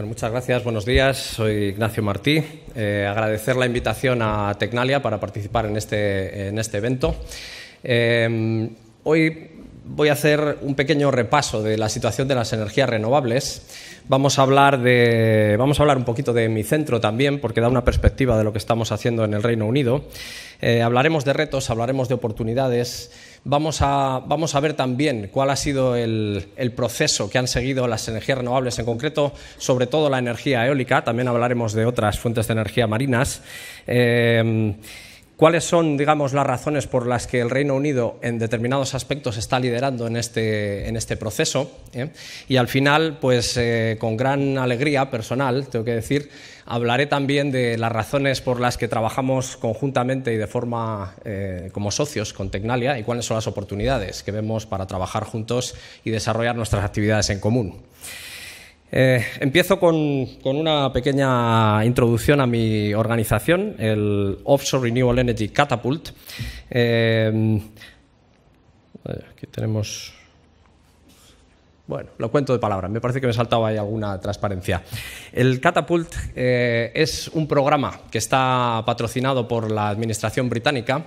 muchas gracias, buenos días. Soy Ignacio Martí. Eh, agradecer la invitación a Tecnalia para participar en este, en este evento. Eh, hoy voy a hacer un pequeño repaso de la situación de las energías renovables. Vamos a hablar de vamos a hablar un poquito de mi centro también porque da una perspectiva de lo que estamos haciendo en el Reino Unido. Eh, hablaremos de retos, hablaremos de oportunidades vamos a, ver también cuál ha sido el, proceso que han seguido las energías renovables, en concreto, sobre todo la energía eólica. También hablaremos de otras fuentes de energía marinas. Eh, ¿Cuáles son, digamos, las razones por las que el Reino Unido en determinados aspectos está liderando en este, este proceso? Eh? Y al final, pues eh, con gran alegría personal, tengo que decir, Hablaré también de las razones por las que trabajamos conjuntamente y de forma eh, como socios con Tecnalia y cuáles son las oportunidades que vemos para trabajar juntos y desarrollar nuestras actividades en común. Eh, empiezo con, una pequeña introducción a mi organización, el Offshore Renewable Energy Catapult. Eh, aquí tenemos bueno, lo cuento de palabra, me parece que me saltaba ahí alguna transparencia. El Catapult eh, es un programa que está patrocinado por la Administración británica.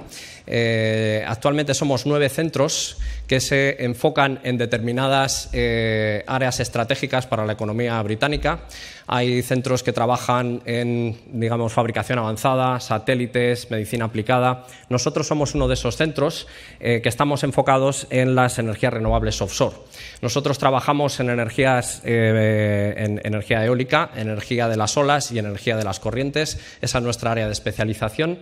Eh, actualmente somos nueve centros que se enfocan en determinadas eh, áreas estratégicas para la economía británica. Hay centros que trabajan en, digamos, fabricación avanzada, satélites, medicina aplicada. Nosotros somos uno de esos centros que estamos enfocados en las energías renovables offshore. Nosotros trabajamos en energías, eh, en energía eólica, energía de las olas y energía de las corrientes. Esa es nuestra área de especialización.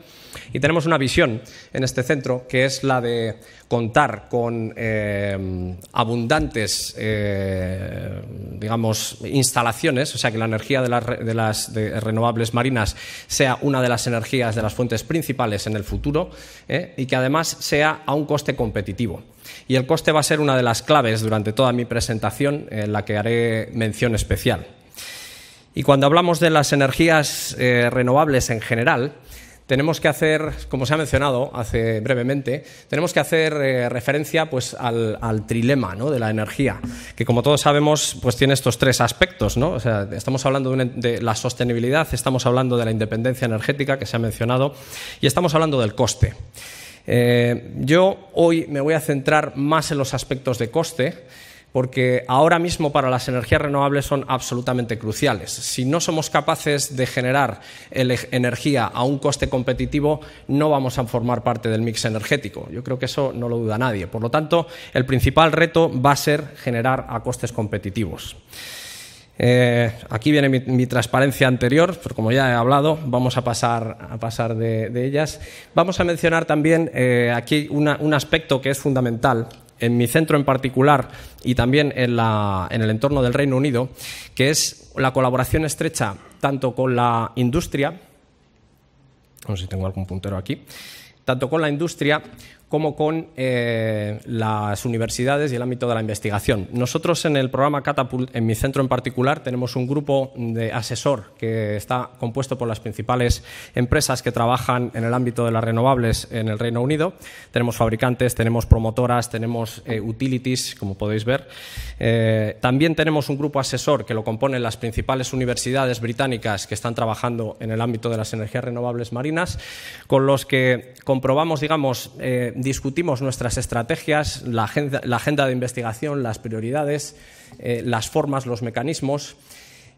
Y tenemos una visión en este centro que es la de contar con eh, abundantes, eh, instalaciones, o sea que la energía de las, renovables marinas sea una de las energías de las fuentes principales en el futuro y que además sea a un coste competitivo. Y el coste va a ser una de las claves durante toda mi presentación en la que haré mención especial. Y cuando hablamos de las energías eh, renovables en general, tenemos que hacer, como se ha mencionado hace brevemente, tenemos que hacer eh, referencia pues, al, trilema de la energía, que como todos sabemos pues, tiene estos tres aspectos. estamos hablando de, la sostenibilidad, estamos hablando de la independencia energética que se ha mencionado y estamos hablando del coste. Eh, yo hoy me voy a centrar más en los aspectos de coste porque ahora mismo para las energías renovables son absolutamente cruciales. Si no somos capaces de generar energía a un coste competitivo, no vamos a formar parte del mix energético. Yo creo que eso no lo duda nadie. Por lo tanto, el principal reto va a ser generar a costes competitivos. Eh, aquí viene mi, transparencia anterior, pero pues como ya he hablado, vamos a pasar, a pasar de, ellas. Vamos a mencionar también eh, aquí un aspecto que es fundamental en mi centro en particular y también en, en el entorno del Reino Unido, que es la colaboración estrecha tanto con la industria, no sé si tengo algún puntero aquí, tanto con la industria como con eh, las universidades y el ámbito de la investigación. Nosotros en el programa Catapult, en mi centro en particular, tenemos un grupo de asesor que está compuesto por las principales empresas que trabajan en el ámbito de las renovables en el Reino Unido. Tenemos fabricantes, tenemos promotoras, tenemos eh, utilities, como podéis ver. Eh, también tenemos un grupo asesor que lo componen las principales universidades británicas que están trabajando en el ámbito de las energías renovables marinas, con los que comprobamos, digamos, discutimos nuestras estrategias, la agenda, de investigación, las prioridades, eh, las formas, los mecanismos.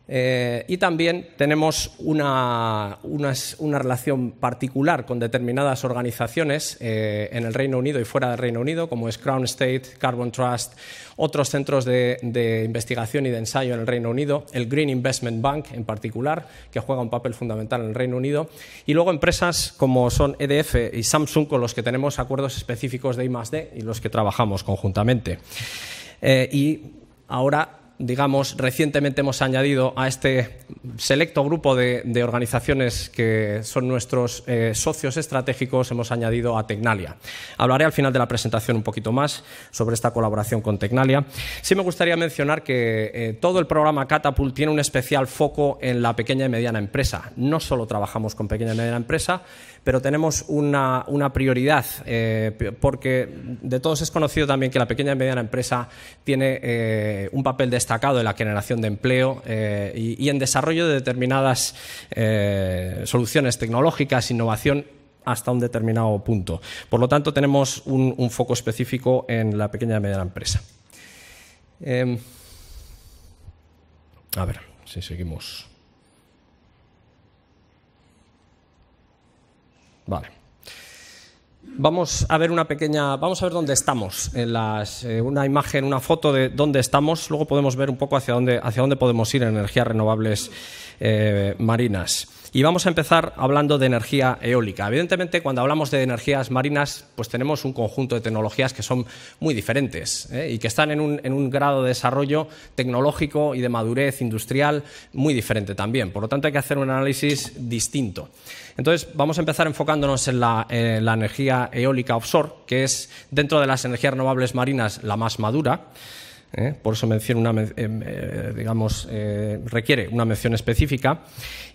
Eh, y también tenemos una, relación particular con determinadas organizaciones eh, en el Reino Unido y fuera del Reino Unido, como es Crown State, Carbon Trust, otros centros de, investigación y de ensayo en el Reino Unido, el Green Investment Bank en particular, que juega un papel fundamental en el Reino Unido, y luego empresas como son EDF y Samsung, con los que tenemos acuerdos específicos de I+.D. y los que trabajamos conjuntamente. Eh, y ahora digamos, recientemente hemos añadido a este selecto grupo de, organizaciones que son nuestros eh, socios estratégicos, hemos añadido a Tecnalia. Hablaré al final de la presentación un poquito más sobre esta colaboración con Tecnalia. Sí me gustaría mencionar que eh, todo el programa Catapult tiene un especial foco en la pequeña y mediana empresa. No solo trabajamos con pequeña y mediana empresa, pero tenemos una, prioridad, eh, porque de todos es conocido también que la pequeña y mediana empresa tiene un papel de destacado en la generación de empleo eh, y, en desarrollo de determinadas eh, soluciones tecnológicas, innovación hasta un determinado punto. Por lo tanto, tenemos un, foco específico en la pequeña y mediana empresa. Em, a ver, si seguimos. Vale. Vamos a ver una pequeña, vamos a ver dónde estamos, en las, eh, una imagen, una foto de dónde estamos. Luego podemos ver un poco hacia dónde, hacia dónde podemos ir en energías renovables eh, marinas. Y vamos a empezar hablando de energía eólica. Evidentemente, cuando hablamos de energías marinas, pues tenemos un conjunto de tecnologías que son muy diferentes ¿eh? y que están en un, grado de desarrollo tecnológico y de madurez industrial muy diferente también. Por lo tanto, hay que hacer un análisis distinto. Entonces, vamos a empezar enfocándonos en la energía eólica offshore, que es dentro de las energías renovables marinas la más madura. ¿eh? por eso una, em, eh, digamos, eh, requiere una mención específica.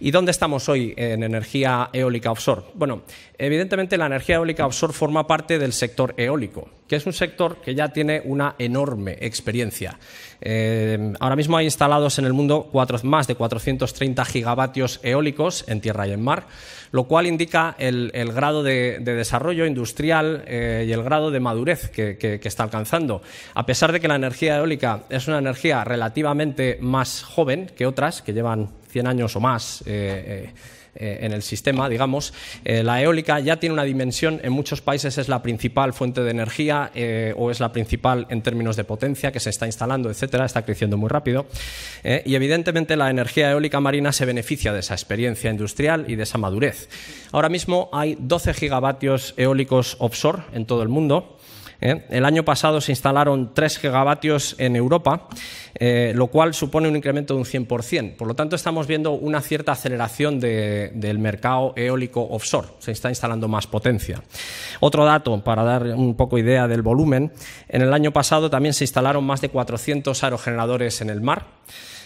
¿Y dónde estamos hoy en energía eólica offshore? Bueno, evidentemente la energía eólica offshore forma parte del sector eólico, que es un sector que ya tiene una enorme experiencia. Eh, ahora mismo hay instalados en el mundo más de 430 gigavatios eólicos en tierra y en mar, lo cual indica el, grado de, desarrollo industrial eh, y el grado de madurez que, está alcanzando. A pesar de que la energía eólica es una energía relativamente más joven que otras, que llevan 100 años o más. Eh, eh, en el sistema, digamos. Eh, la eólica ya tiene una dimensión, en muchos países es la principal fuente de energía eh, o es la principal en términos de potencia que se está instalando, etcétera, está creciendo muy rápido. y evidentemente la energía eólica marina se beneficia de esa experiencia industrial y de esa madurez. Ahora mismo hay 12 gigavatios eólicos offshore en todo el mundo. ¿eh? El año pasado se instalaron 3 gigavatios en Europa, eh, lo cual supone un incremento de un 100%. Por lo tanto, estamos viendo una cierta aceleración del mercado eólico offshore. Se está instalando más potencia. Otro dato para dar un poco idea del volumen, en el año pasado también se instalaron más de 400 aerogeneradores en el mar.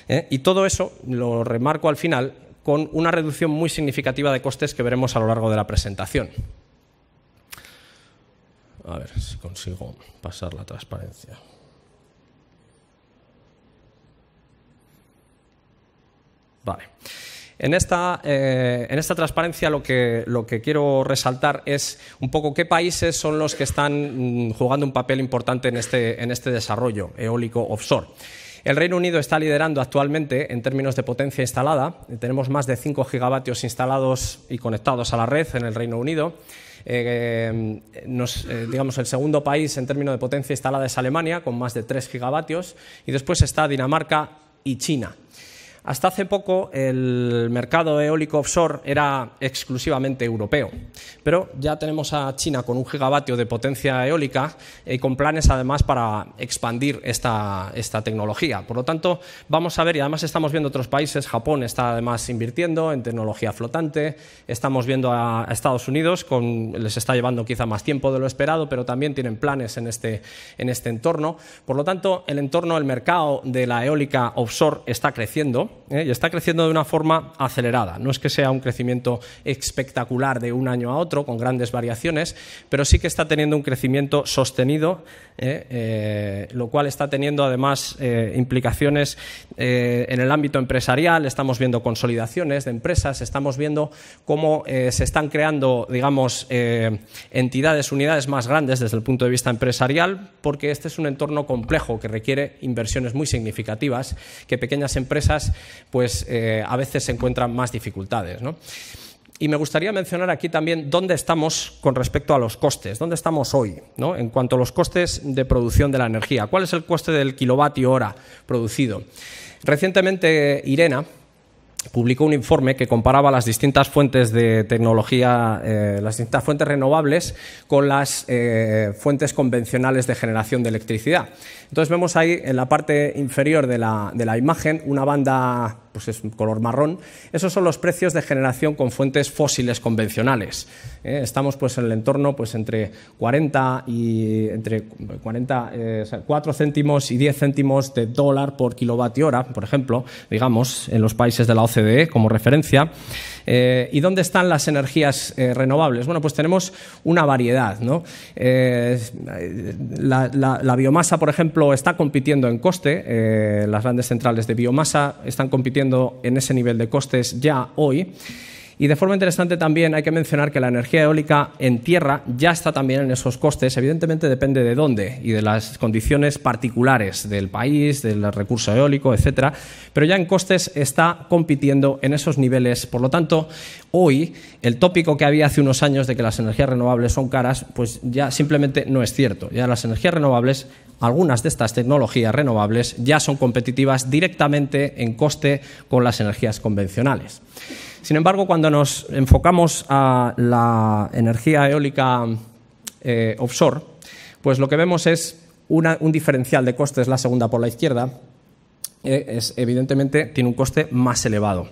¿eh? Y todo eso, lo remarco al final, con una reducción muy significativa de costes que veremos a lo largo de la presentación. A ver si consigo pasar la transparencia. Vale. En esta, eh, transparencia lo que, quiero resaltar es un poco qué países son los que están mm, jugando un papel importante en este, en este desarrollo eólico offshore. El Reino Unido está liderando actualmente en términos de potencia instalada. Tenemos más de 5 gigavatios instalados y conectados a la red en el Reino Unido. Eh, em, eh, digamos, el segundo país en términos de potencia instalada es Alemania, con más de 3 gigavatios, y después está Dinamarca y China. Hasta hace poco el mercado eólico offshore era exclusivamente europeo, pero ya tenemos a China con un gigavatio de potencia eólica y eh, con planes además para expandir esta, tecnología. Por lo tanto, vamos a ver, y además estamos viendo otros países, Japón está además invirtiendo en tecnología flotante, estamos viendo a, Estados Unidos, les está llevando quizá más tiempo de lo esperado, pero también tienen planes en este, en este entorno. Por lo tanto, el entorno, el mercado de la eólica offshore está creciendo ¿eh? y está creciendo de una forma acelerada. No es que sea un crecimiento espectacular de un año a otro, con grandes variaciones, pero sí que está teniendo un crecimiento sostenido, ¿eh? Eh, lo cual está teniendo además implicaciones en el ámbito empresarial, estamos viendo consolidaciones de empresas, estamos viendo cómo se están creando, digamos, entidades, unidades más grandes desde el punto de vista empresarial, porque este es un entorno complejo que requiere inversiones muy significativas que pequeñas empresas pues eh, a veces se encuentran más dificultades. Y me gustaría mencionar aquí también dónde estamos con respecto a los costes, dónde estamos hoy, en cuanto a los costes de producción de la energía. ¿Cuál es el coste del kilovatio hora producido? Recientemente, Irena, publicó un informe que comparaba las distintas fuentes de tecnología, eh, las distintas fuentes renovables con las eh, fuentes convencionales de generación de electricidad. Entonces vemos ahí en la parte inferior de la imagen una banda pues es un color marrón, esos son los precios de generación con fuentes fósiles convencionales. ¿eh? estamos pues en el entorno pues entre 40 y entre 40, 4 eh, céntimos y 10 céntimos de dólar por kilovatio hora, por ejemplo, digamos, en los países de la OCDE como referencia. Eh, ¿Y dónde están las energías eh, renovables? Bueno, pues tenemos una variedad. Eh, la, biomasa, por ejemplo, está compitiendo en coste. las grandes centrales de biomasa están compitiendo en ese nivel de costes ya hoy. Y de forma interesante también hay que mencionar que la energía eólica en tierra ya está también en esos costes. Evidentemente depende de dónde y de las condiciones particulares del país, del recurso eólico, etcétera. Pero ya en costes está compitiendo en esos niveles. Por lo tanto, hoy el tópico que había hace unos años de que las energías renovables son caras, pues ya simplemente no es cierto. Ya las energías renovables algunas de estas tecnologías renovables ya son competitivas directamente en coste con las energías convencionales. Sin embargo, cuando nos enfocamos a la energía eólica eh, offshore, pues lo que vemos es un diferencial de costes, la segunda por la izquierda, eh, es, evidentemente tiene un coste más elevado.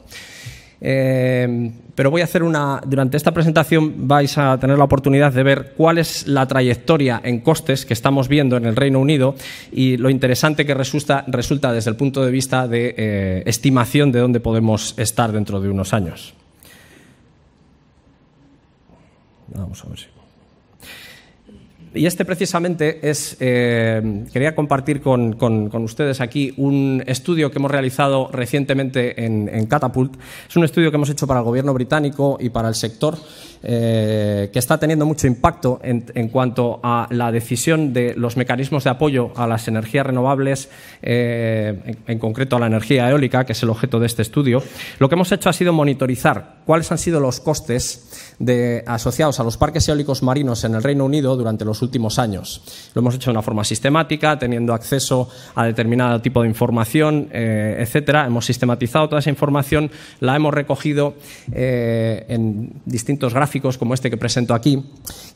Eh, pero voy a hacer una. Durante esta presentación vais a tener la oportunidad de ver cuál es la trayectoria en costes que estamos viendo en el Reino Unido y lo interesante que resulta, resulta desde el punto de vista de eh, estimación de dónde podemos estar dentro de unos años. Vamos a ver si. Y este precisamente es, eh, quería compartir con, ustedes aquí un estudio que hemos realizado recientemente en, Catapult. Es un estudio que hemos hecho para el gobierno británico y para el sector eh, que está teniendo mucho impacto en, cuanto a la decisión de los mecanismos de apoyo a las energías renovables, eh, en, concreto a la energía eólica, que es el objeto de este estudio. Lo que hemos hecho ha sido monitorizar cuáles han sido los costes de, asociados a los parques eólicos marinos en el Reino Unido durante los últimos años. Lo hemos hecho de una forma sistemática, teniendo acceso a determinado tipo de información, eh, etcétera. Hemos sistematizado toda esa información, la hemos recogido eh, en distintos gráficos como este que presento aquí.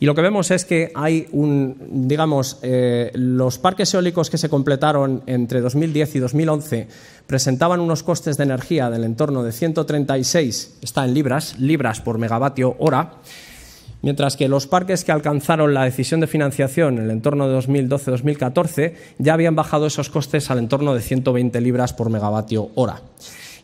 Y lo que vemos es que hay un, digamos, eh, los parques eólicos que se completaron entre 2010 y 2011 presentaban unos costes de energía del entorno de 136, está en libras, libras por megavatio hora mientras que los parques que alcanzaron la decisión de financiación en el entorno de 2012-2014 ya habían bajado esos costes al entorno de 120 libras por megavatio hora.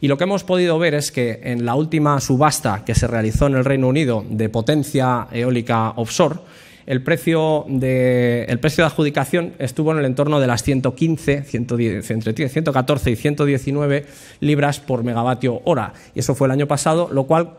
Y lo que hemos podido ver es que en la última subasta que se realizó en el Reino Unido de potencia eólica offshore, el precio, de, el precio de, adjudicación estuvo en el entorno de las 115, 114 y 119 libras por megavatio hora. Y eso fue el año pasado, lo cual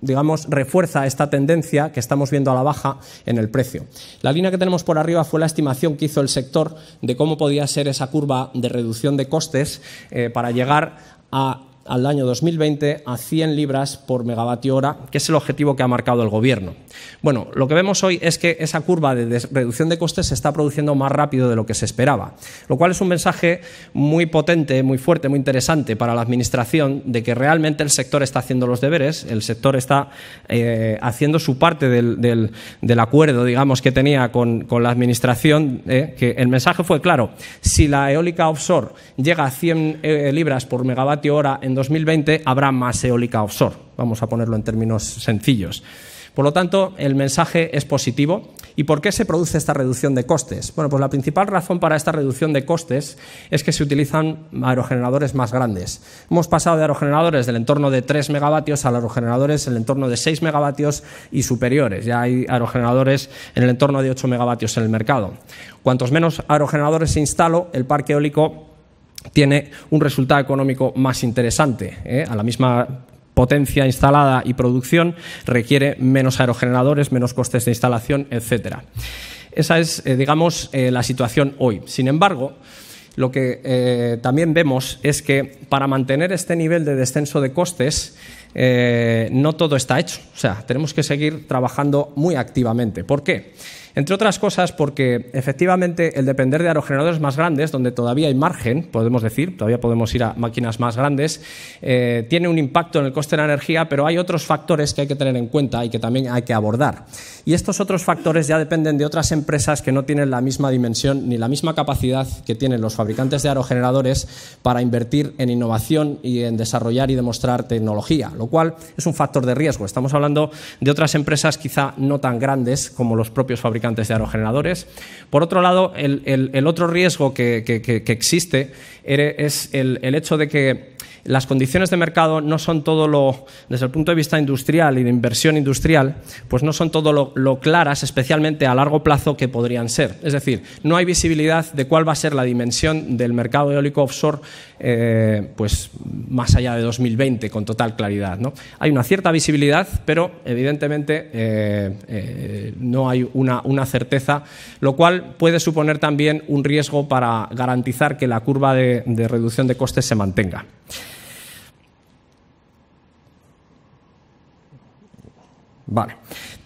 digamos, refuerza esta tendencia que estamos viendo a la baja en el precio. La línea que tenemos por arriba fue la estimación que hizo el sector de cómo podía ser esa curva de reducción de costes eh, para llegar a al año 2020 a 100 libras por megavatio hora, que es el objetivo que ha marcado el Gobierno. Bueno, lo que vemos hoy es que esa curva de reducción de costes se está produciendo más rápido de lo que se esperaba, lo cual es un mensaje muy potente, muy fuerte, muy interesante para la Administración de que realmente el sector está haciendo los deberes, el sector está eh, haciendo su parte del, acuerdo, digamos, que tenía con, la Administración, eh, que el mensaje fue claro, si la eólica offshore llega a 100 eh, libras por megavatio hora en 2020 habrá más eólica offshore, vamos a ponerlo en términos sencillos. Por lo tanto, el mensaje es positivo. ¿Y por qué se produce esta reducción de costes? Bueno, pues la principal razón para esta reducción de costes es que se utilizan aerogeneradores más grandes. Hemos pasado de aerogeneradores del entorno de 3 megavatios a aerogeneradores el entorno de 6 megavatios y superiores. Ya hay aerogeneradores en el entorno de 8 megavatios en el mercado. Cuantos menos aerogeneradores se instalo, el parque eólico tiene un resultado económico más interesante. ¿eh? A la misma potencia instalada y producción requiere menos aerogeneradores, menos costes de instalación, etcétera. Esa es, eh, digamos, eh, la situación hoy. Sin embargo, lo que también vemos es que para mantener este nivel de descenso de costes, no todo está hecho. O sea, tenemos que seguir trabajando muy activamente. ¿Por qué? Entre otras cosas porque efectivamente el depender de aerogeneradores más grandes, donde todavía hay margen, podemos decir, todavía podemos ir a máquinas más grandes, eh, tiene un impacto en el coste de la energía, pero hay otros factores que hay que tener en cuenta y que también hay que abordar. Y estos otros factores ya dependen de otras empresas que no tienen la misma dimensión ni la misma capacidad que tienen los fabricantes de aerogeneradores para invertir en innovación y en desarrollar y demostrar tecnología, lo cual es un factor de riesgo. Estamos hablando de otras empresas quizá no tan grandes como los propios fabricantes antes de aerogeneradores. Por otro lado, el, otro riesgo que, existe es el hecho de que las condiciones de mercado no son todo lo, desde el punto de vista industrial y de inversión industrial, pues no son todo lo, claras, especialmente a largo plazo, que podrían ser. Es decir, no hay visibilidad de cuál va a ser la dimensión del mercado eólico offshore eh, pues más allá de 2020 con total claridad. ¿no? Hay una cierta visibilidad, pero evidentemente eh, eh, no hay una, certeza, lo cual puede suponer también un riesgo para garantizar que la curva de reducción de costes se mantenga. Vale.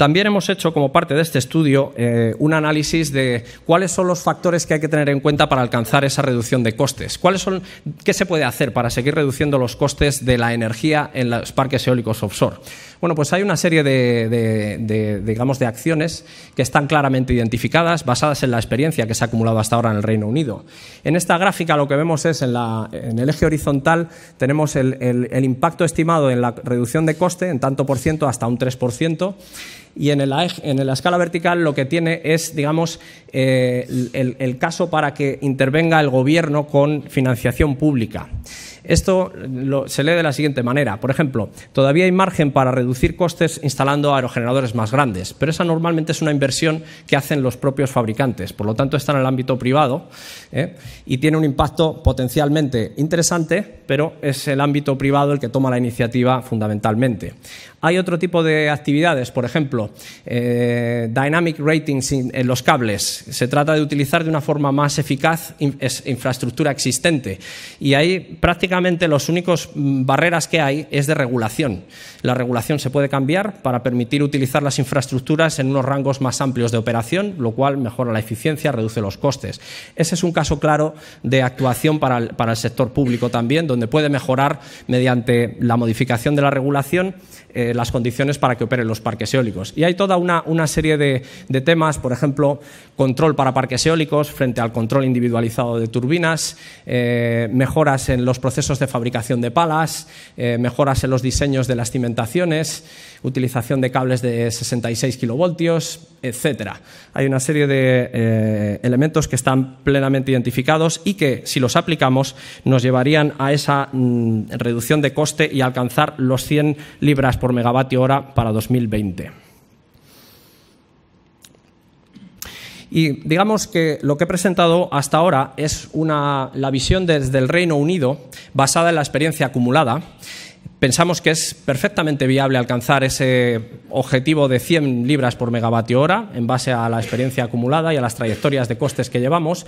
También hemos hecho, como parte de este estudio, eh, un análisis de cuáles son los factores que hay que tener en cuenta para alcanzar esa reducción de costes. ¿Cuáles son, ¿Qué se puede hacer para seguir reduciendo los costes de la energía en los parques eólicos offshore? Bueno, pues hay una serie de, digamos, de acciones que están claramente identificadas, basadas en la experiencia que se ha acumulado hasta ahora en el Reino Unido. En esta gráfica lo que vemos es, en, en el eje horizontal, tenemos el, el impacto estimado en la reducción de coste en tanto por ciento hasta un 3% y en, la escala vertical lo que tiene es, digamos, eh, el, caso para que intervenga el gobierno con financiación pública. Esto se lee de la siguiente manera. Por ejemplo, todavía hay margen para reducir costes instalando aerogeneradores más grandes, pero esa normalmente es una inversión que hacen los propios fabricantes. Por lo tanto, está en el ámbito privado ¿eh? y tiene un impacto potencialmente interesante, pero es el ámbito privado el que toma la iniciativa fundamentalmente. Hay otro tipo de actividades, por ejemplo, eh, dynamic ratings en los cables. Se trata de utilizar de una forma más eficaz infraestructura existente. Y ahí prácticamente los únicos mm, barreras que hay es de regulación. La regulación se puede cambiar para permitir utilizar las infraestructuras en unos rangos más amplios de operación, lo cual mejora la eficiencia, reduce los costes. Ese es un caso claro de actuación para el, sector público también, donde puede mejorar mediante la modificación de la regulación. Eh, las condiciones para que operen los parques eólicos. Y hay toda una, una serie de, temas, por ejemplo, control para parques eólicos frente al control individualizado de turbinas, eh, mejoras en los procesos de fabricación de palas, eh, mejoras en los diseños de las cimentaciones, utilización de cables de 66 kilovoltios, etcétera. Hay una serie de eh, elementos que están plenamente identificados y que, si los aplicamos, nos llevarían a esa mm, reducción de coste y alcanzar los 100 libras por metro megavatio hora para 2020. Y digamos que lo que he presentado hasta ahora es una, la visión desde el Reino Unido basada en la experiencia acumulada, Pensamos que es perfectamente viable alcanzar ese objetivo de 100 libras por megavatio hora en base a la experiencia acumulada y a las trayectorias de costes que llevamos,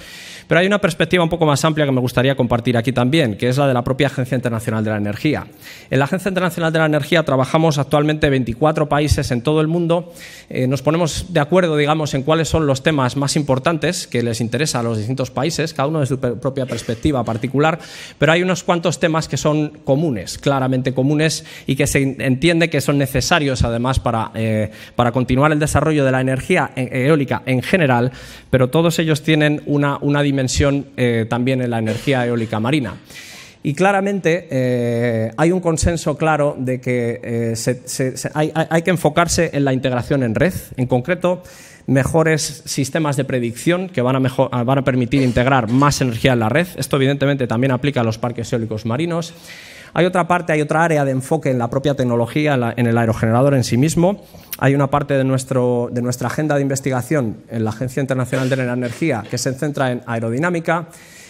pero hay una perspectiva un poco más amplia que me gustaría compartir aquí también, que es la de la propia Agencia Internacional de la Energía. En la Agencia Internacional de la Energía trabajamos actualmente 24 países en todo el mundo, eh, nos ponemos de acuerdo, digamos, en cuáles son los temas más importantes que les interesa a los distintos países, cada uno de su propia perspectiva particular, pero hay unos cuantos temas que son comunes, claramente comunes comunes y que se entiende que son necesarios además eh, para, continuar el desarrollo de la energía eólica en general, pero todos ellos tienen una, dimensión eh, también en la energía eólica marina. Y claramente eh, hay un consenso claro de que hay, que enfocarse en la integración en red, en concreto mejores sistemas de predicción que ah, van a permitir integrar más energía en la red. Esto evidentemente también aplica a los parques eólicos marinos. Hay otra parte, hay otra área de enfoque en la propia tecnología, en, el aerogenerador en sí mismo. Hay una parte de, nuestra agenda de investigación en la Agencia Internacional de la Energía que se centra en aerodinámica.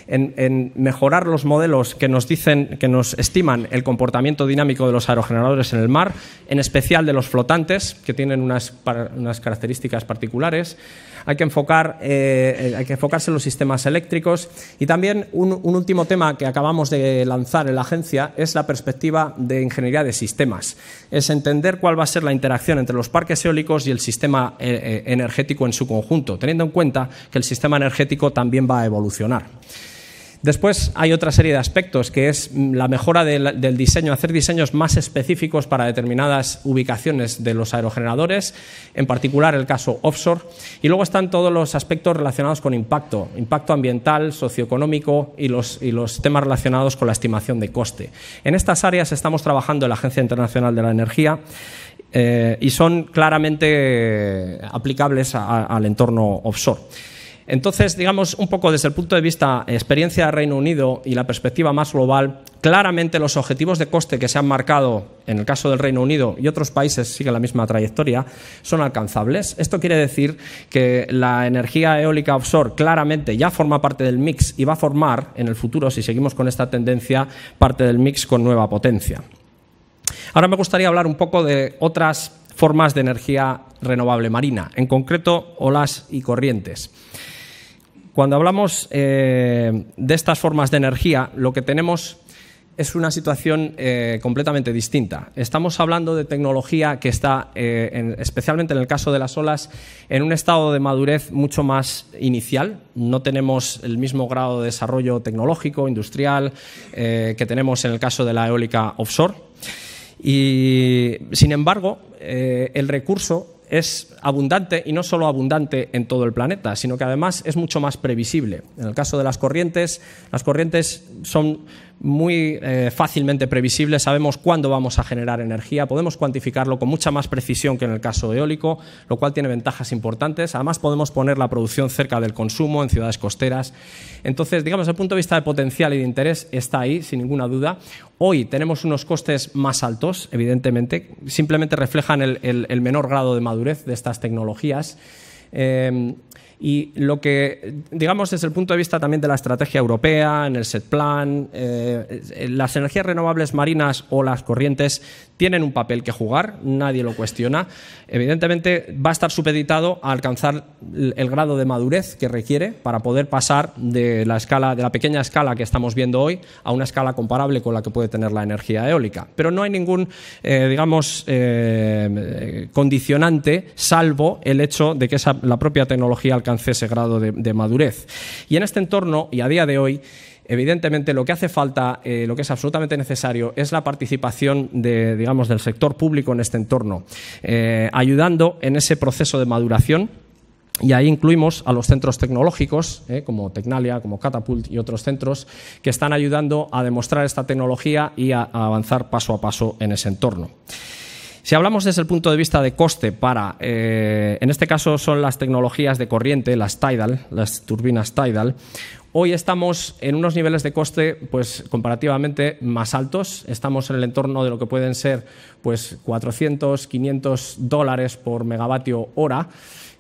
En, mejorar los modelos que nos dicen, que nos estiman el comportamiento dinámico de los aerogeneradores en el mar, en especial de los flotantes, que tienen unas características particulares. Eh, eh, hay que, enfocarse en los sistemas eléctricos. Y también un, último tema que acabamos de lanzar en la agencia es la perspectiva de ingeniería de sistemas. Es entender cuál va a ser la interacción entre los parques eólicos y el sistema eh, energético en su conjunto, teniendo en cuenta que el sistema energético también va a evolucionar. Después hay otra serie de aspectos, que es la mejora del, diseño, hacer diseños más específicos para determinadas ubicaciones de los aerogeneradores, en particular el caso offshore. Y luego están todos los aspectos relacionados con impacto, impacto ambiental, socioeconómico y los, temas relacionados con la estimación de coste. En estas áreas estamos trabajando en la Agencia Internacional de la Energía eh, y son claramente aplicables al entorno offshore. Entonces, digamos, un poco desde el punto de vista experiencia del Reino Unido y la perspectiva más global, claramente los objetivos de coste que se han marcado en el caso del Reino Unido y otros países siguen la misma trayectoria, son alcanzables. Esto quiere decir que la energía eólica offshore claramente ya forma parte del mix y va a formar en el futuro, si seguimos con esta tendencia, parte del mix con nueva potencia. Ahora me gustaría hablar un poco de otras formas de energía renovable marina, en concreto olas y corrientes. Cuando hablamos eh, de estas formas de energía, lo que tenemos es una situación eh, completamente distinta. Estamos hablando de tecnología que está, eh, especialmente en el caso de las olas, en un estado de madurez mucho más inicial. No tenemos el mismo grado de desarrollo tecnológico, industrial, que tenemos en el caso de la eólica offshore. Y, sin embargo, eh, el recurso es abundante y no solo abundante en todo el planeta, sino que además es mucho más previsible. En el caso de las corrientes, las corrientes son muy eh, fácilmente previsible, sabemos cuándo vamos a generar energía, podemos cuantificarlo con mucha más precisión que en el caso eólico, lo cual tiene ventajas importantes. Además, podemos poner la producción cerca del consumo en ciudades costeras. Entonces, digamos, desde el punto de vista de potencial y de interés está ahí, sin ninguna duda. Hoy tenemos unos costes más altos, evidentemente, simplemente reflejan el, menor grado de madurez de estas tecnologías. Eh, y lo que, digamos, desde el punto de vista también de la estrategia europea, en el set plan, eh, eh, las energías renovables marinas o las corrientes tienen un papel que jugar, nadie lo cuestiona. Evidentemente va a estar supeditado a alcanzar el grado de madurez que requiere para poder pasar de la de la pequeña escala que estamos viendo hoy a una escala comparable con la que puede tener la energía eólica. Pero no hay ningún, eh, condicionante salvo el hecho de que la propia tecnología ese grado de, madurez. Y en este entorno, y a día de hoy, Evidentemente, lo que hace falta, eh, lo que es absolutamente necesario, es la participación de, digamos, del sector público en este entorno, eh, ayudando en ese proceso de maduración y ahí incluimos a los centros tecnológicos, eh, como Tecnalia, como Catapult y otros centros, que están ayudando a demostrar esta tecnología y a avanzar paso a paso en ese entorno. Si hablamos desde el punto de vista de coste para, eh, en este caso son las tecnologías de corriente, las tidal, las turbinas tidal, Hoy estamos en unos niveles de coste pues, comparativamente más altos. Estamos en el entorno de lo que pueden ser pues, 400, 500 dólares por megavatio hora.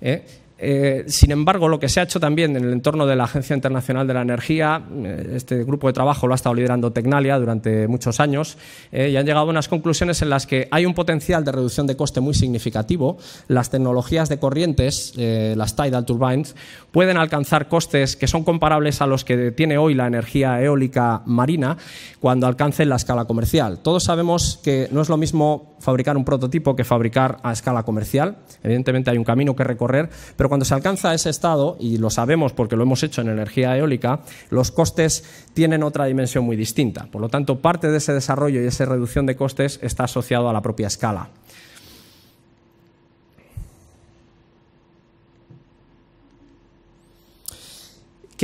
¿eh? Eh, sin embargo, lo que se ha hecho también en el entorno de la Agencia Internacional de la Energía, eh, este grupo de trabajo lo ha estado liderando Tecnalia durante muchos años, eh, y han llegado a unas conclusiones en las que hay un potencial de reducción de coste muy significativo. Las tecnologías de corrientes, las tidal turbines, pueden alcanzar costes que son comparables a los que tiene hoy la energía eólica marina cuando alcance la escala comercial. Todos sabemos que no es lo mismo fabricar un prototipo que fabricar a escala comercial. Evidentemente hay un camino que recorrer, cuando se alcanza ese estado, y lo sabemos porque lo hemos hecho en energía eólica, los costes tienen otra dimensión muy distinta. Por lo tanto, parte de ese desarrollo y esa reducción de costes está asociado a la propia escala.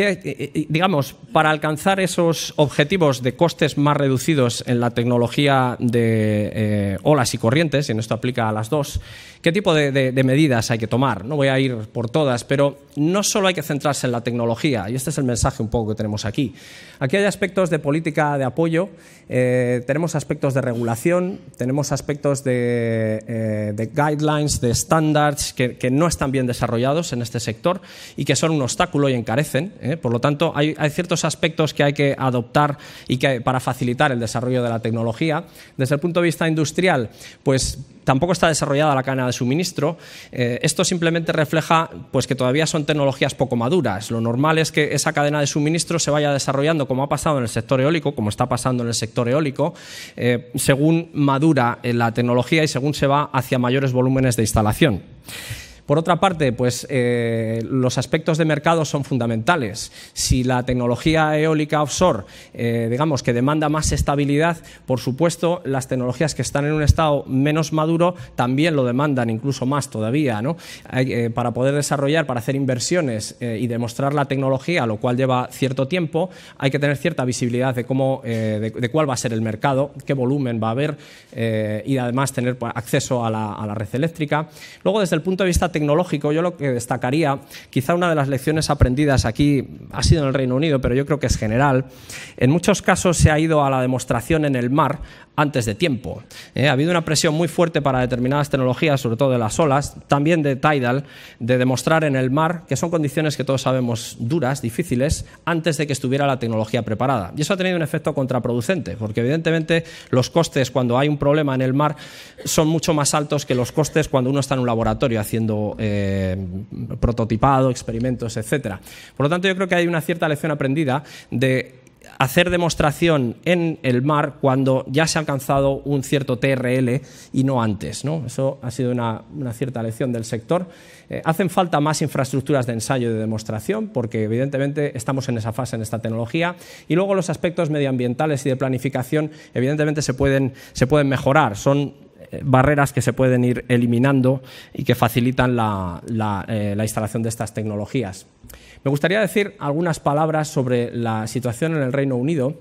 Eh, eh, eh, digamos, para alcanzar esos objetivos de costes más reducidos en la tecnología de olas y corrientes, y en esto aplica a las dos, ¿Qué tipo de, medidas hay que tomar? No voy a ir por todas, pero no solo hay que centrarse en la tecnología, y este es el mensaje un poco que tenemos aquí. Aquí hay aspectos de política de apoyo, eh, tenemos aspectos de regulación, tenemos aspectos de, eh, guidelines, de estándares que, no están bien desarrollados en este sector y que son un obstáculo y encarecen. ¿eh? Por lo tanto, hay, ciertos aspectos que hay que adoptar y que, para facilitar el desarrollo de la tecnología. Desde el punto de vista industrial, pues tampoco está desarrollada la cadena de suministro. Eh, esto simplemente refleja pues, que todavía son tecnologías poco maduras. Lo normal es que esa cadena de suministro se vaya desarrollando como ha pasado en el sector eólico, como está pasando en el sector eólico, eh, según madura eh, la tecnología y según se va hacia mayores volúmenes de instalación. Por otra parte, pues eh, los aspectos de mercado son fundamentales. Si la tecnología eólica offshore, eh, digamos que demanda más estabilidad, por supuesto, las tecnologías que están en un estado menos maduro también lo demandan, incluso más todavía, ¿no? Eh, para poder desarrollar, para hacer inversiones y demostrar la tecnología, lo cual lleva cierto tiempo, hay que tener cierta visibilidad de cómo, de, cuál va a ser el mercado, qué volumen va a haber y además tener pues, acceso a la, a la red eléctrica. Luego, desde el punto de vista tecnológico, yo lo que destacaría, quizá una de las lecciones aprendidas aquí ha sido en el Reino Unido, pero yo creo que es general, en muchos casos se ha ido a la demostración en el mar antes de tiempo. ¿eh? Ha habido una presión muy fuerte para determinadas tecnologías, sobre todo de las olas, también de Tidal, de demostrar en el mar, que son condiciones que todos sabemos duras, difíciles, antes de que estuviera la tecnología preparada. Y eso ha tenido un efecto contraproducente, porque evidentemente los costes cuando hay un problema en el mar son mucho más altos que los costes cuando uno está en un laboratorio haciendo eh, prototipado, experimentos, etcétera. Por lo tanto, yo creo que hay una cierta lección aprendida de hacer demostración en el mar cuando ya se ha alcanzado un cierto TRL y no antes. Eso ha sido una, cierta lección del sector. Eh, hacen falta más infraestructuras de ensayo y de demostración porque evidentemente estamos en esa fase, en esta tecnología. Y luego los aspectos medioambientales y de planificación evidentemente se pueden, se pueden mejorar. Son barreras que se pueden ir eliminando y que facilitan eh, la, instalación de estas tecnologías. Me gustaría decir algunas palabras sobre la situación en el Reino Unido.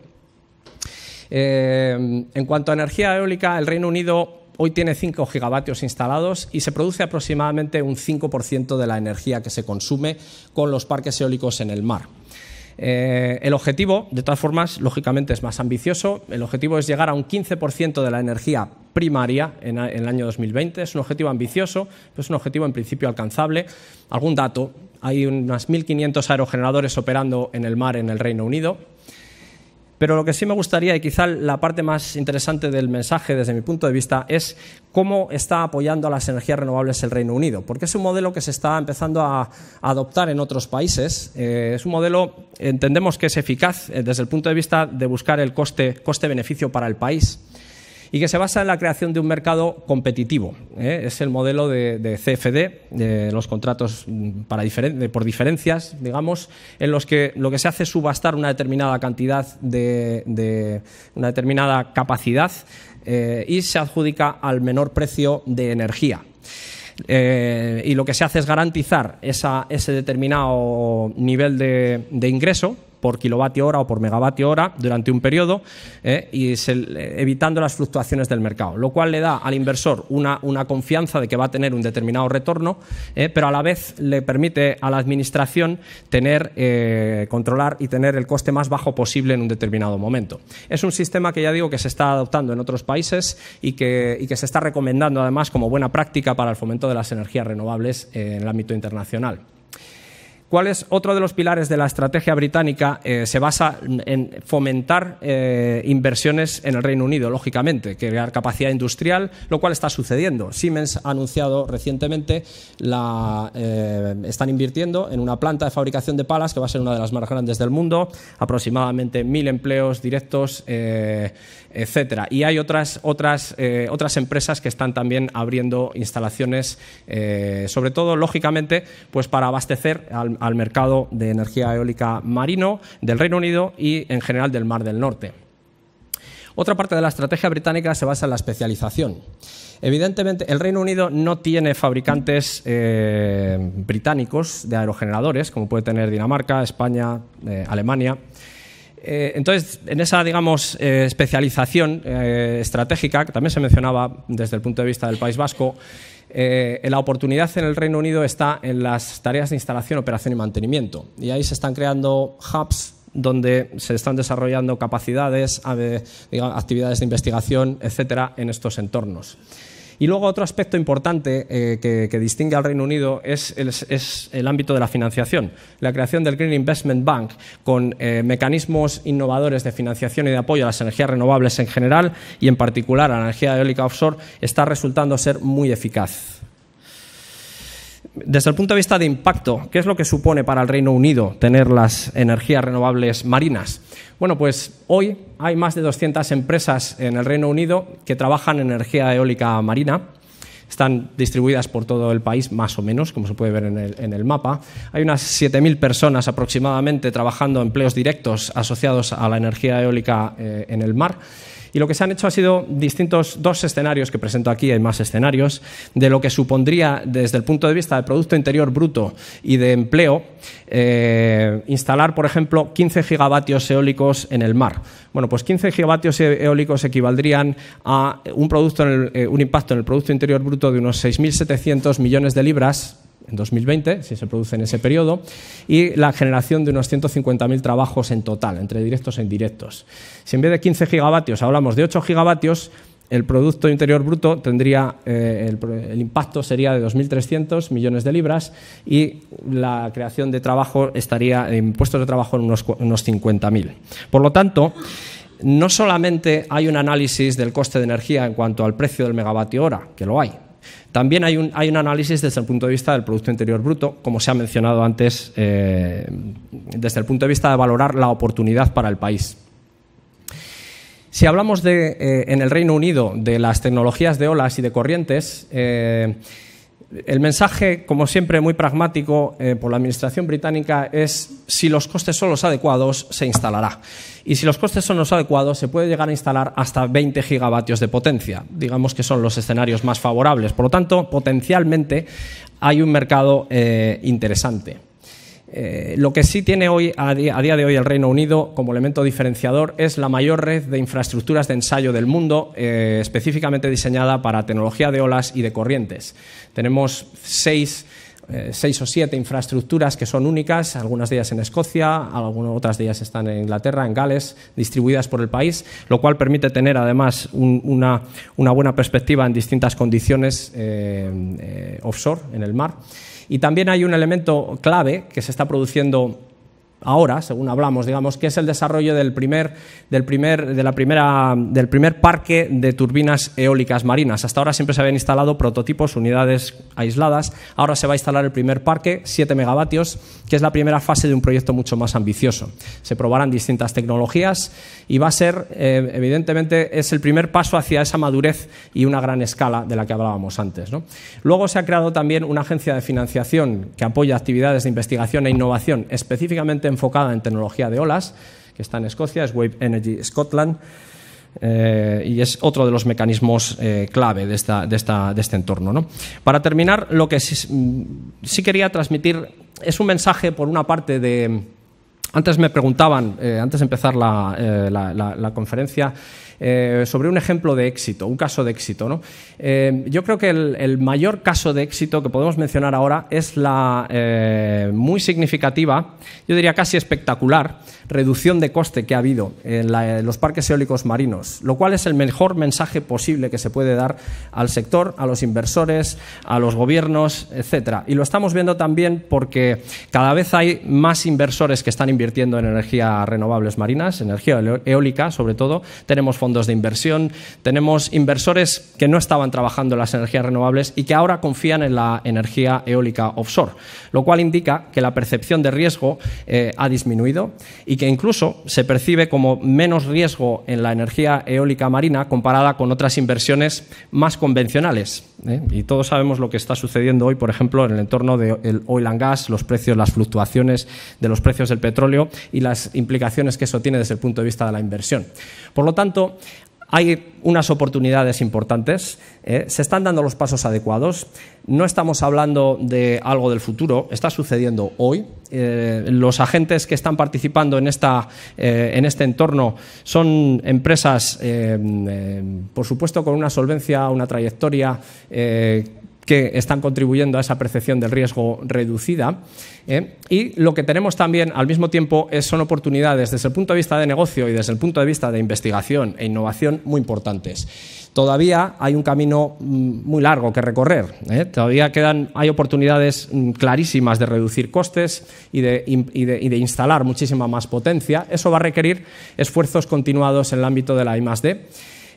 Eh, en cuanto a energía eólica, el Reino Unido hoy tiene 5 gigavatios instalados y se produce aproximadamente un 5% de la energía que se consume con los parques eólicos en el mar. Eh, el objetivo, de todas formas, lógicamente es más ambicioso. El objetivo es llegar a un 15% de la energía primaria en, el año 2020. Es un objetivo ambicioso, pero es un objetivo en principio alcanzable. Algún dato, hay unas 1.500 aerogeneradores operando en el mar en el Reino Unido. Pero lo que sí me gustaría, y quizá la parte más interesante del mensaje desde mi punto de vista, es cómo está apoyando a las energías renovables el Reino Unido, porque es un modelo que se está empezando a adoptar en otros países. Eh, es un modelo, entendemos que es eficaz eh, desde el punto de vista de buscar el coste-beneficio para el país y que se basa en la creación de un mercado competitivo. ¿eh? Es el modelo de, CFD, de los contratos mm, por diferencias, digamos, en los que lo que se hace es subastar una determinada cantidad de, una determinada capacidad eh, y se adjudica al menor precio de energía. Eh, y lo que se hace es garantizar ese determinado nivel de ingreso por kilovatio hora o por megavatio hora durante un periodo eh, y eh, evitando las fluctuaciones del mercado, lo cual le da al inversor una, confianza de que va a tener un determinado retorno, eh, pero a la vez le permite a la administración tener, controlar y tener el coste más bajo posible en un determinado momento. Es un sistema que ya digo que se está adoptando en otros países y que se está recomendando además como buena práctica para el fomento de las energías renovables en el ámbito internacional cuál es otro de los pilares de la estrategia británica, eh, se basa en fomentar eh, inversiones en el Reino Unido, lógicamente, crear capacidad industrial, lo cual está sucediendo. Siemens ha anunciado recientemente, la, eh, están invirtiendo en una planta de fabricación de palas que va a ser una de las más grandes del mundo, aproximadamente mil empleos directos etcétera. Y hay eh, otras, empresas que están también abriendo instalaciones, eh, sobre todo, lógicamente, pues para abastecer al, mercado de energía eólica marino del Reino Unido y en general del Mar del Norte. Otra parte de la estrategia británica se basa en la especialización. Evidentemente, el Reino Unido no tiene fabricantes eh, británicos de aerogeneradores, como puede tener Dinamarca, España, Alemania. Eh, entonces, en esa, eh, especialización eh, estratégica, que también se mencionaba desde el punto de vista del País Vasco, la oportunidad en el Reino Unido está en las tareas de instalación, operación y mantenimiento. Y ahí se están creando hubs donde se están desarrollando capacidades, actividades de investigación, etcétera, en estos entornos. Y luego otro aspecto importante eh, que, distingue al Reino Unido es el, ámbito de la financiación. La creación del Green Investment Bank con eh, mecanismos innovadores de financiación y de apoyo a las energías renovables en general y en particular a la energía eólica offshore está resultando ser muy eficaz. Desde el punto de vista de impacto, ¿qué es lo que supone para el Reino Unido tener las energías renovables marinas? Bueno, pues hoy hay más de 200 empresas en el Reino Unido que trabajan en energía eólica marina. Están distribuidas por todo el país, más o menos, como se puede ver en el, mapa. Hay unas 7.000 personas aproximadamente trabajando empleos directos asociados a la energía eólica eh, en el mar. Y lo que se han hecho ha sido distintos dos escenarios que presento aquí, hay más escenarios, de lo que supondría desde el punto de vista del Producto Interior Bruto y de empleo eh, instalar, por ejemplo, 15 gigavatios eólicos en el mar. Bueno, pues 15 gigavatios e-, eólicos equivaldrían a un, producto eh, un impacto en el Producto Interior Bruto de unos 6.700 millones de libras en 2020, si se produce en ese periodo, y la generación de unos 150.000 trabajos en total, entre directos e indirectos. Si en vez de 15 gigavatios hablamos de 8 gigavatios, el Producto Interior Bruto tendría, eh, el, impacto sería de 2.300 millones de libras y la creación de trabajo estaría, en puestos de trabajo, en unos, unos 50.000. Por lo tanto, no solamente hay un análisis del coste de energía en cuanto al precio del megavatio hora, que lo hay, también hay un, análisis desde el punto de vista del Producto Interior Bruto, como se ha mencionado antes, eh, desde el punto de vista de valorar la oportunidad para el país. Si hablamos eh, en el Reino Unido de las tecnologías de olas y de corrientes, eh, el mensaje, como siempre, muy pragmático eh, por la Administración británica es si los costes son los adecuados, se instalará. Y si los costes son los adecuados, se puede llegar a instalar hasta 20 gigavatios de potencia. Digamos que son los escenarios más favorables. Por lo tanto, potencialmente hay un mercado eh, interesante. Eh, lo que sí tiene hoy, a día, de hoy el Reino Unido como elemento diferenciador es la mayor red de infraestructuras de ensayo del mundo, eh, específicamente diseñada para tecnología de olas y de corrientes. Tenemos eh, seis, o siete infraestructuras que son únicas, algunas de ellas en Escocia, algunas otras de ellas están en Inglaterra, en Gales, distribuidas por el país, lo cual permite tener además una, buena perspectiva en distintas condiciones offshore, en el mar. Y también hay un elemento clave que se está produciendo ahora, según hablamos, digamos, que es el desarrollo del primer, del primer, de la primera, del primer parque de turbinas eólicas marinas. Hasta ahora siempre se habían instalado prototipos, unidades aisladas. Ahora se va a instalar el primer parque, 7 megavatios, que es la primera fase de un proyecto mucho más ambicioso. Se probarán distintas tecnologías y va a ser, eh, evidentemente, es el primer paso hacia esa madurez y una gran escala de la que hablábamos antes. Luego se ha creado también una agencia de financiación que apoya actividades de investigación e innovación específicamente enfocada en tecnología de olas, que está en Escocia, es Wave Energy Scotland, eh, y es otro de los mecanismos eh, clave de, este entorno. Para terminar, lo que mm, sí, quería transmitir es un mensaje, por una parte, de... Antes me preguntaban, eh, antes de empezar la conferencia, eh, sobre un ejemplo de éxito, un caso de éxito. ¿no? Eh, yo creo que el, mayor caso de éxito que podemos mencionar ahora es la eh, muy significativa, yo diría casi espectacular, reducción de coste que ha habido en, los parques eólicos marinos, lo cual es el mejor mensaje posible que se puede dar al sector, a los inversores, a los gobiernos, etc. Y lo estamos viendo también porque cada vez hay más inversores que están invirtiendo en energías renovables marinas, energía eólica sobre todo. Tenemos fondos de inversión, tenemos inversores que no estaban trabajando en las energías renovables y que ahora confían en la energía eólica offshore, lo cual indica que la percepción de riesgo eh, ha disminuido y que incluso se percibe como menos riesgo en la energía eólica marina comparada con otras inversiones más convencionales ¿eh? y todos sabemos lo que está sucediendo hoy, por ejemplo, en el entorno del oil and gas, los precios, las fluctuaciones de los precios del petróleo y las implicaciones que eso tiene desde el punto de vista de la inversión. Por lo tanto, hay unas oportunidades importantes, ¿eh? se están dando los pasos adecuados, no estamos hablando de algo del futuro, está sucediendo hoy. Eh, los agentes que están participando en, esta, eh, en este entorno son empresas, por supuesto, con una solvencia, una trayectoria que están contribuyendo a esa percepción del riesgo reducida. ¿eh? Y lo que tenemos también al mismo tiempo son oportunidades desde el punto de vista de negocio y desde el punto de vista de investigación e innovación muy importantes. Todavía hay un camino mm, muy largo que recorrer. ¿eh? Todavía quedan, hay oportunidades mm, clarísimas de reducir costes y de, instalar muchísima más potencia. Eso va a requerir esfuerzos continuados en el ámbito de la I+.D.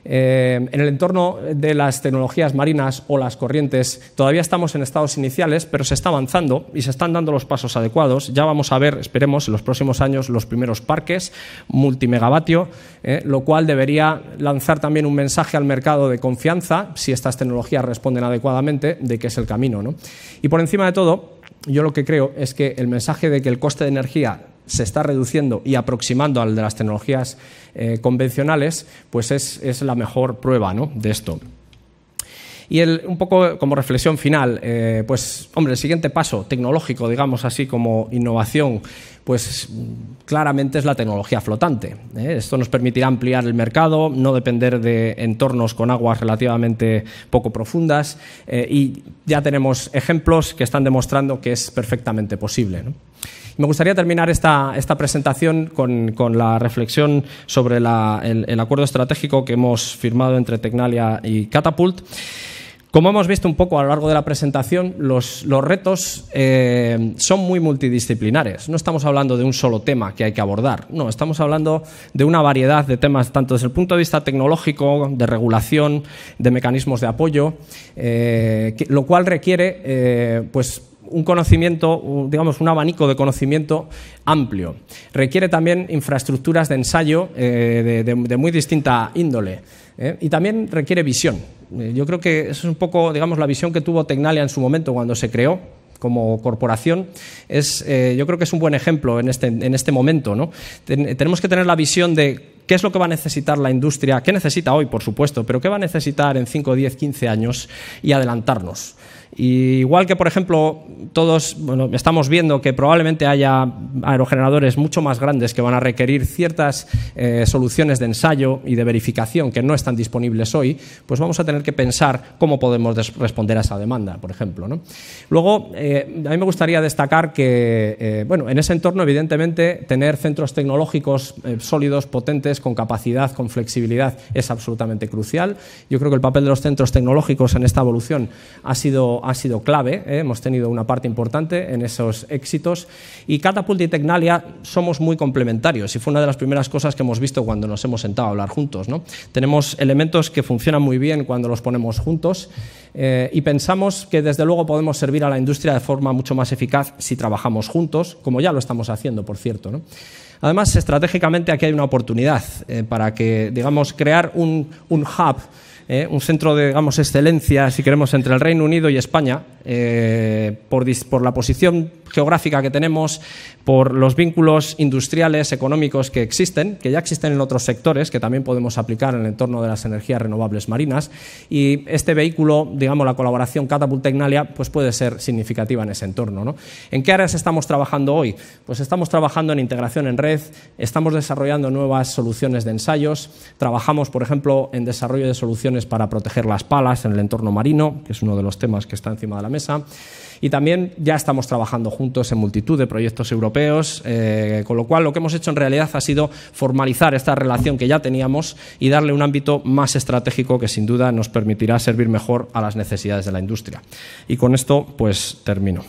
Eh, en el entorno de las tecnologías marinas o las corrientes todavía estamos en estados iniciales, pero se está avanzando y se están dando los pasos adecuados. Ya vamos a ver, esperemos, en los próximos años los primeros parques multimegavatio, eh, lo cual debería lanzar también un mensaje al mercado de confianza, si estas tecnologías responden adecuadamente, de que es el camino. ¿no? Y por encima de todo, yo lo que creo es que el mensaje de que el coste de energía se está reduciendo y aproximando al de las tecnologías eh, convencionales, pues es, la mejor prueba de esto. Y un poco como reflexión final, eh, pues hombre, el siguiente paso tecnológico, digamos así como innovación, pues claramente es la tecnología flotante. ¿eh? Esto nos permitirá ampliar el mercado, no depender de entornos con aguas relativamente poco profundas y ya tenemos ejemplos que están demostrando que es perfectamente posible. Me gustaría terminar esta, esta presentación con, la reflexión sobre el, acuerdo estratégico que hemos firmado entre Tecnalia y Catapult. Como hemos visto un poco a lo largo de la presentación, los, retos eh, son muy multidisciplinares. No estamos hablando de un solo tema que hay que abordar, no, estamos hablando de una variedad de temas, tanto desde el punto de vista tecnológico, de regulación, de mecanismos de apoyo, eh, lo cual requiere eh, pues, un conocimiento, digamos, un abanico de conocimiento amplio. Requiere también infraestructuras de ensayo eh, de, muy distinta índole eh, y también requiere visión. Eh, yo creo que es un poco, digamos, la visión que tuvo Tecnalia en su momento cuando se creó como corporación, yo creo que es un buen ejemplo en este, este momento. tenemos que tener la visión de qué es lo que va a necesitar la industria, qué necesita hoy, por supuesto, pero qué va a necesitar en 5, 10, 15 años y adelantarnos igual que, por ejemplo, todos estamos viendo que probablemente haya aerogeneradores mucho más grandes que van a requerir ciertas eh, soluciones de ensayo y de verificación que no están disponibles hoy, pues vamos a tener que pensar cómo podemos responder a esa demanda, por ejemplo. Luego, eh, a mí me gustaría destacar que, eh, bueno, en ese entorno, evidentemente, tener centros tecnológicos sólidos, potentes, con capacidad, con flexibilidad, es absolutamente crucial. Yo creo que el papel de los centros tecnológicos en esta evolución ha sido ha sido clave, ¿eh? hemos tenido una parte importante en esos éxitos. Y Catapult y Tecnalia somos muy complementarios y fue una de las primeras cosas que hemos visto cuando nos hemos sentado a hablar juntos. Tenemos elementos que funcionan muy bien cuando los ponemos juntos eh, y pensamos que desde luego podemos servir a la industria de forma mucho más eficaz si trabajamos juntos, como ya lo estamos haciendo, por cierto. Además, estratégicamente aquí hay una oportunidad eh, para que, digamos, crear un, un hub ¿eh? un centro de digamos, excelencia, si queremos, entre el Reino Unido y España, eh, por, por, la posición geográfica que tenemos, por los vínculos industriales, económicos que existen, que ya existen en otros sectores, que también podemos aplicar en el entorno de las energías renovables marinas. Y este vehículo, digamos, la colaboración Catapult-Tecnalia, pues puede ser significativa en ese entorno. ¿En qué áreas estamos trabajando hoy? Pues estamos trabajando en integración en red, estamos desarrollando nuevas soluciones de ensayos, trabajamos, por ejemplo, en desarrollo de soluciones para proteger las palas en el entorno marino, que es uno de los temas que está encima de la mesa. Y también ya estamos trabajando juntos en multitud de proyectos europeos, eh, con lo cual lo que hemos hecho en realidad ha sido formalizar esta relación que ya teníamos y darle un ámbito más estratégico que sin duda nos permitirá servir mejor a las necesidades de la industria. Y con esto pues termino.